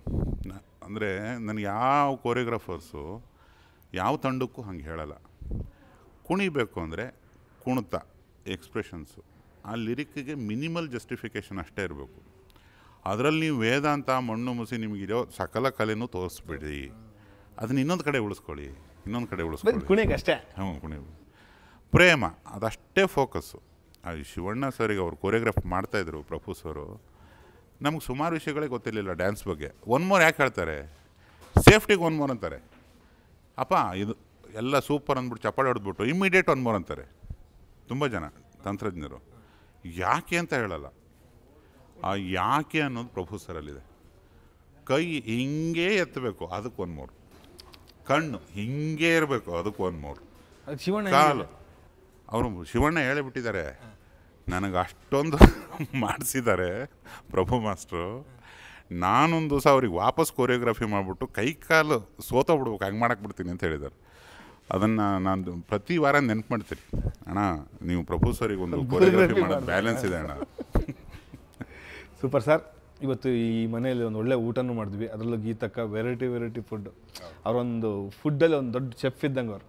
ಅಂದರೆ ನನಗೆ ಯಾವ ಕೊರಿಯೋಗ್ರಾಫರ್ಸು ಯಾವ ತಂಡಕ್ಕೂ ಹಂಗೆ ಹೇಳಲ್ಲ ಕುಣಿಬೇಕು ಅಂದರೆ ಕುಣಿತ ಎಕ್ಸ್ಪ್ರೆಷನ್ಸು ಆ ಲಿರಿಕ್ಗೆ ಮಿನಿಮಲ್ ಜಸ್ಟಿಫಿಕೇಷನ್ ಅಷ್ಟೇ ಇರಬೇಕು ಅದರಲ್ಲಿ ನೀವು ವೇದಾಂತ ಮಣ್ಣು ಮುಸಿ ನಿಮಗಿರೋ ಸಕಲ ಕಲೆನೂ ತೋರಿಸ್ಬಿಡಿ ಅದನ್ನ ಇನ್ನೊಂದು ಕಡೆ ಉಳಿಸ್ಕೊಳ್ಳಿ ಇನ್ನೊಂದು ಕಡೆ ಉಳಿಸ್ಕೊಳ್ಳಿ ಕುಣಿಗೆ ಅಷ್ಟೇ ಹ್ಞೂ ಕುಣಿ ಪ್ರೇಮ ಅದಷ್ಟೇ ಫೋಕಸ್ಸು ಆ ಶಿವಣ್ಣ ಸರಿಗೆ ಅವರು ಕೊರಿಯೋಗ್ರಾಫ್ ಮಾಡ್ತಾಯಿದ್ರು ಪ್ರಭು ಸರು ನಮ್ಗೆ ಸುಮಾರು ವಿಷಯಗಳೇ ಗೊತ್ತಿರಲಿಲ್ಲ ಡ್ಯಾನ್ಸ್ ಬಗ್ಗೆ ಒನ್ ಮೋರ್ ಯಾಕೆ ಹೇಳ್ತಾರೆ ಸೇಫ್ಟಿಗೆ ಒನ್ ಮೋರ್ ಅಂತಾರೆ ಅಪ್ಪ ಇದು ಎಲ್ಲ ಸೂಪರ್ ಅಂದ್ಬಿಟ್ಟು ಚಪ್ಪಾಳೆ ಹೊಡೆದ್ಬಿಟ್ಟು ಇಮ್ಮಿಡಿಯೇಟ್ ಒನ್ ಮೋರ್ ಅಂತಾರೆ ತುಂಬ ಜನ ತಂತ್ರಜ್ಞರು ಯಾಕೆ ಅಂತ ಹೇಳಲ್ಲ ಆ ಯಾಕೆ ಅನ್ನೋದು ಪ್ರಭು ಸರಲ್ಲಿದೆ ಕೈ ಹಿಂಗೇ ಎತ್ತಬೇಕು ಅದಕ್ಕೆ ಒನ್ ಮೋರ್ ಕಣ್ಣು ಹಿಂಗೆ ಇರಬೇಕು ಅದಕ್ಕೆ ಒಂದು ಮೂರು ಶಿವಣ್ಣ ಕಾಲು ಅವರು ಶಿವಣ್ಣ ಹೇಳಿಬಿಟ್ಟಿದ್ದಾರೆ ನನಗೆ ಅಷ್ಟೊಂದು ಮಾಡಿಸಿದ್ದಾರೆ ಪ್ರಭು ಮಾಸ್ಟ್ರು ನಾನೊಂದು ದಿವಸ ಅವ್ರಿಗೆ ವಾಪಸ್ ಕೊರಿಯೋಗ್ರಫಿ ಮಾಡಿಬಿಟ್ಟು ಕೈ ಕಾಲು ಸೋತೋಗ್ಬಿಡ್ಬೇಕು ಹಂಗೆ ಮಾಡಕ್ಕೆ ಬಿಡ್ತೀನಿ ಅಂತ ಹೇಳಿದ್ದಾರೆ ಅದನ್ನು ನಾನು ಪ್ರತಿ ವಾರ ನೆನ್ಪು ಮಾಡ್ತೀನಿ ಅಣ್ಣ ನೀವು ಪ್ರಭು ಸರಿಗೆ ಒಂದು ಕೊರಿಯೋಗ್ರಫಿ ಮಾಡೋದು ಬ್ಯಾಲೆನ್ಸ್ ಇದೆ ಅಣ್ಣ ಸೂಪರ್ ಸರ್ ಇವತ್ತು ಈ ಮನೆಯಲ್ಲಿ ಒಂದು ಒಳ್ಳೆ ಊಟನೂ ಮಾಡಿದ್ವಿ ಅದರಲ್ಲೂ ಗೀತಕ್ಕ ವೆರೈಟಿ ವೆರೈಟಿ ಫುಡ್ ಅವರೊಂದು ಫುಡ್ಡಲ್ಲಿ ಒಂದು ದೊಡ್ಡ ಚೆಫ್ ಇದ್ದಂಗೆ ಅವರು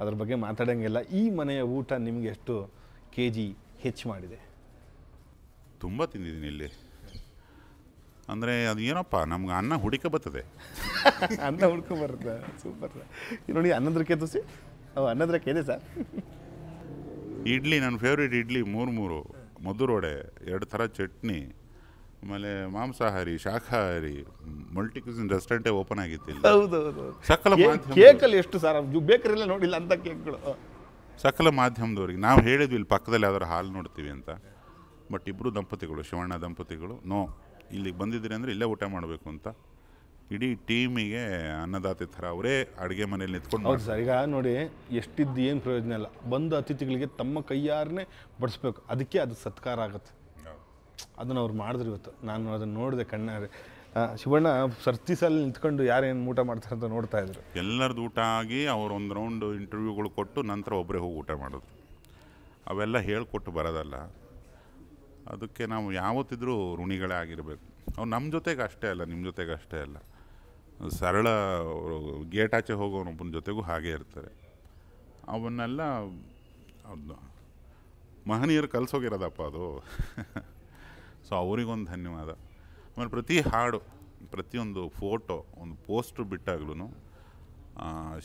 ಅದ್ರ ಬಗ್ಗೆ ಮಾತಾಡೋಂಗಿಲ್ಲ ಈ ಮನೆಯ ಊಟ ನಿಮಗೆ ಎಷ್ಟು ಕೆ ಜಿ ಹೆಚ್ಚು ಮಾಡಿದೆ ತುಂಬ ತಿಂದಿದ್ದೀನಿ ಇಲ್ಲಿ ಅಂದರೆ ಅದು ಏನಪ್ಪ ನಮ್ಗೆ ಅನ್ನ ಹುಡುಕ ಬರ್ತದೆ ಅನ್ನ ಹುಡುಕ ಬರುತ್ತೆ ಸೂಪರ್ ನೋಡಿ ಅನ್ನದ್ರಕ್ಕೆ ತುಸಿ ಅವು ಅನ್ನದ್ರಕ್ಕೆ ಇದೆ ಸರ್ ಇಡ್ಲಿ ನನ್ನ ಫೇವ್ರೇಟ್ ಇಡ್ಲಿ ಮೂರು ಮೂರು ಮಧುರೋಡೆ ಎರಡು ಥರ ಚಟ್ನಿ ಆಮೇಲೆ ಮಾಂಸಾಹಾರಿ ಶಾಖಾಹಾರಿ ಮಲ್ಟಿ ಕ್ಯೂಸಿನ್ ರೆಸ್ಟೋರೆಂಟೇ ಓಪನ್ ಆಗಿತ್ತಿಲ್ಲ ಹೌದೌದು ಸಕಲ ಕೇಕಲ್ಲಿ ಎಷ್ಟು ಸರ್ ಬೇಕರಿಲ್ಲ ನೋಡಿಲ್ಲ ಅಂತ ಕೇಕ್ಗಳು ಸಕಲ ಮಾಧ್ಯಮದವರಿಗೆ ನಾವು ಹೇಳಿದ್ವಿ ಇಲ್ಲಿ ಪಕ್ಕದಲ್ಲಿ ಯಾವ್ದಾರು ಹಾಲು ನೋಡ್ತೀವಿ ಅಂತ ಬಟ್ ಇಬ್ಬರು ದಂಪತಿಗಳು ಶಿವಣ್ಣ ದಂಪತಿಗಳು ನೋ ಇಲ್ಲಿಗೆ ಬಂದಿದ್ದೀರಿ ಅಂದರೆ ಇಲ್ಲೇ ಊಟ ಮಾಡಬೇಕು ಅಂತ ಇಡೀ ಟೀಮಿಗೆ ಅನ್ನದಾತಿ ಥರ ಅವರೇ ಅಡುಗೆ ಮನೇಲಿ ನಿಂತ್ಕೊಂಡು ಹೌದು ಸರ್ ಈಗ ನೋಡಿ ಎಷ್ಟಿದ್ದು ಏನು ಪ್ರಯೋಜನ ಇಲ್ಲ ಬಂದ ಅತಿಥಿಗಳಿಗೆ ತಮ್ಮ ಕೈಯಾರನೇ ಬಡಿಸ್ಬೇಕು ಅದಕ್ಕೆ ಅದು ಸತ್ಕಾರ ಆಗುತ್ತೆ ಅದನ್ನು ಅವ್ರು ಮಾಡಿದ್ರು ಇವತ್ತು ನಾನು ಅದನ್ನು ನೋಡಿದೆ ಕಣ್ಣಾರೆ ಶಿವಣ್ಣ ಸರ್ತಿ ಸಾಲ ನಿಂತ್ಕೊಂಡು ಯಾರೇನು ಊಟ ಮಾಡ್ತಾರೆ ಅಂತ ನೋಡ್ತಾ ಇದ್ರು ಎಲ್ಲರದ್ದು ಊಟ ಆಗಿ ಅವ್ರು ಒಂದು ರೌಂಡ್ ಇಂಟರ್ವ್ಯೂಗಳು ಕೊಟ್ಟು ನಂತರ ಒಬ್ಬರೇ ಹೋಗಿ ಊಟ ಮಾಡೋದು ಅವೆಲ್ಲ ಹೇಳಿಕೊಟ್ಟು ಬರೋದಲ್ಲ ಅದಕ್ಕೆ ನಾವು ಯಾವತ್ತಿದ್ರೂ ಋಣಿಗಳೇ ಆಗಿರಬೇಕು ಅವ್ರು ನಮ್ಮ ಜೊತೆಗೆ ಅಷ್ಟೇ ಅಲ್ಲ ನಿಮ್ಮ ಜೊತೆಗೆ ಅಷ್ಟೇ ಅಲ್ಲ ಸರಳ ಅವರು ಗೇಟ್ ಆಚೆ ಹೋಗೋನೊಬ್ಬನ ಜೊತೆಗೂ ಹಾಗೇ ಇರ್ತಾರೆ ಅವನ್ನೆಲ್ಲ ಮಹನೀಯರು ಕಲಿಸೋಗಿರೋದಪ್ಪ ಅದು ಸೊ ಅವರಿಗೊಂದು ಧನ್ಯವಾದ ಆಮೇಲೆ ಪ್ರತಿ ಹಾಡು ಪ್ರತಿಯೊಂದು ಫೋಟೋ ಒಂದು ಪೋಸ್ಟ್ ಬಿಟ್ಟಾಗ್ಲೂ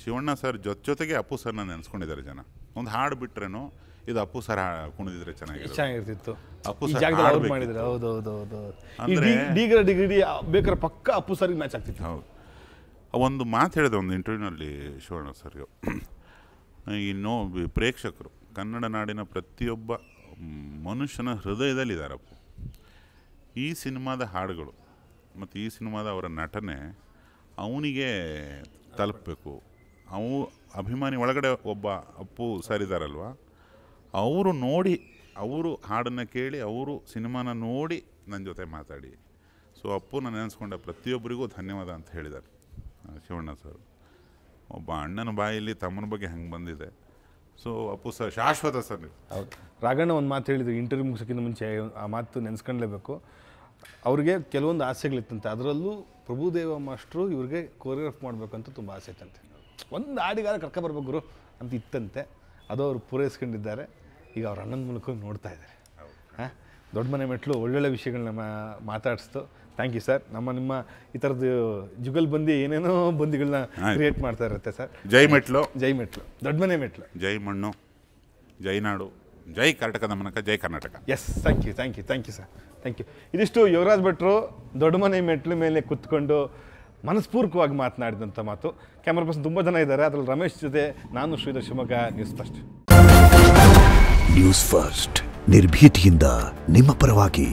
ಶಿವಣ್ಣ ಸರ್ ಜೊತೆ ಜೊತೆಗೆ ಅಪ್ಪು ಸರ್ನ ನೆನೆಸ್ಕೊಂಡಿದ್ದಾರೆ ಜನ ಒಂದು ಹಾಡು ಬಿಟ್ರೇನು ಇದು ಅಪ್ಪು ಸರ್ ಕುಣಿದಿದ್ರೆ ಚೆನ್ನಾಗಿ ಚೆನ್ನಾಗಿರ್ತಿತ್ತು ಅಪ್ಪು ಸರ್ ಮಾಡಿದ್ರೆ ಹೌದು ಹೌದು ಹೌದು ಅಂದರೆ ಡಿಗ್ರಿ ಬೇಕಾದ್ರೆ ಪಕ್ಕ ಅಪ್ಪು ಸರ್ಗೆ ಮ್ಯಾಚ್ ಆಗ್ತಿತ್ತು ಹೌದು ಒಂದು ಮಾತು ಹೇಳಿದೆ ಒಂದು ಇಂಟರ್ವ್ಯೂನಲ್ಲಿ ಶಿವಣ್ಣ ಸರ್ಗೆ ಇನ್ನೂ ಪ್ರೇಕ್ಷಕರು ಕನ್ನಡ ನಾಡಿನ ಪ್ರತಿಯೊಬ್ಬ ಮನುಷ್ಯನ ಅಪ್ಪು ಈ ಸಿನಿಮಾದ ಹಾಡುಗಳು ಮತ್ತು ಈ ಸಿನಿಮಾದ ಅವರ ನಟನೆ ಅವನಿಗೆ ತಲುಪಬೇಕು ಅವು ಅಭಿಮಾನಿ ಒಳಗಡೆ ಒಬ್ಬ ಅಪ್ಪು ಸರಿದಾರಲ್ವ ಅವರು ನೋಡಿ ಅವರು ಹಾಡನ್ನು ಕೇಳಿ ಅವರು ಸಿನಿಮಾನ ನೋಡಿ ನನ್ನ ಜೊತೆ ಮಾತಾಡಿ ಸೊ ಅಪ್ಪು ನಾನು ನೆನೆಸ್ಕೊಂಡ ಪ್ರತಿಯೊಬ್ಬರಿಗೂ ಧನ್ಯವಾದ ಅಂತ ಹೇಳಿದ್ದಾರೆ ಶಿವಣ್ಣ ಸರ್ ಒಬ್ಬ ಅಣ್ಣನ ಬಾಯಲ್ಲಿ ತಮ್ಮನ ಬಗ್ಗೆ ಹೆಂಗೆ ಬಂದಿದೆ ಸೊ ಅಪ್ಪು ಸರ್ ಶಾಶ್ವತ ಸರ್ ರಾಘಣ್ಣ ಒಂದು ಮಾತು ಹೇಳಿದ್ರು ಇಂಟರ್ವ್ಯೂ ಮುಗಿಸೋಕ್ಕಿಂತ ಮುಂಚೆ ಆ ಮಾತು ನೆನೆಸ್ಕೊಳ್ಲೇಬೇಕು ಅವ್ರಿಗೆ ಕೆಲವೊಂದು ಆಸೆಗಳಿತ್ತಂತೆ ಅದರಲ್ಲೂ ಪ್ರಭುದೇವ ಮಾಸ್ಟ್ರು ಇವ್ರಿಗೆ ಕೋರಿಯೋಗ್ರಾಫ್ ಮಾಡಬೇಕಂತ ತುಂಬ ಆಸೆ ಇತ್ತಂತೆ ಒಂದು ಹಾಡಿಗಾರ ಕರ್ಕೊಬರ್ಬೇಕು ಗುರು ಅಂತ ಇತ್ತಂತೆ ಅದು ಅವರು ಪೂರೈಸ್ಕೊಂಡಿದ್ದಾರೆ ಈಗ ಅವ್ರ ಅಣ್ಣನ ಮೂಲಕ ನೋಡ್ತಾ ಇದ್ದಾರೆ ಹಾಂ ದೊಡ್ಡ ಮನೆ ಮೆಟ್ಲು ಒಳ್ಳೊಳ್ಳೆ ವಿಷಯಗಳನ್ನ ಮಾತಾಡಿಸ್ತು ಥ್ಯಾಂಕ್ ಯು ಸರ್ ನಮ್ಮ ನಿಮ್ಮ ಈ ಥರದ್ದು ಜುಗಲ್ ಬಂದಿ ಏನೇನೋ ಬಂದಿಗಳನ್ನ ಕ್ರಿಯೇಟ್ ಮಾಡ್ತಾ ಇರುತ್ತೆ ಸರ್ ಜೈ ಮೆಟ್ಲು ಜೈ ಮೆಟ್ಲು ದೊಡ್ಡ ಮನೆ ಮೆಟ್ಲು ಜೈ ಮಣ್ಣು ಜೈನಾಡು ಜೈ ಕರ್ನಾಟಕ ನಮನಕ ಜೈ Karnataka yes thank you thank you thank you sir thank you ಇದಿಷ್ಟು ಯುವರಾಜ್ ಭಟ್ರು ದೊಡ್ಡ ಮನೆ ಮೆಟ್ಲು ಮೇಲೆ ಕೂತ್ಕೊಂಡು ಮನಸ್ಪೂರ್ವಕವಾಗಿ ಮಾತನಾಡಿದಂಥ ಮಾತು ಕ್ಯಾಮ್ರಾ ಪರ್ಸನ್ ತುಂಬ ಜನ ಇದ್ದಾರೆ ಅದರಲ್ಲಿ ರಮೇಶ್ ಜೊತೆ ನಾನು Shridhar Shivamogga news first news first ನಿರ್ಭೀತಿಯಿಂದ ನಿಮ್ಮ ಪರವಾಗಿ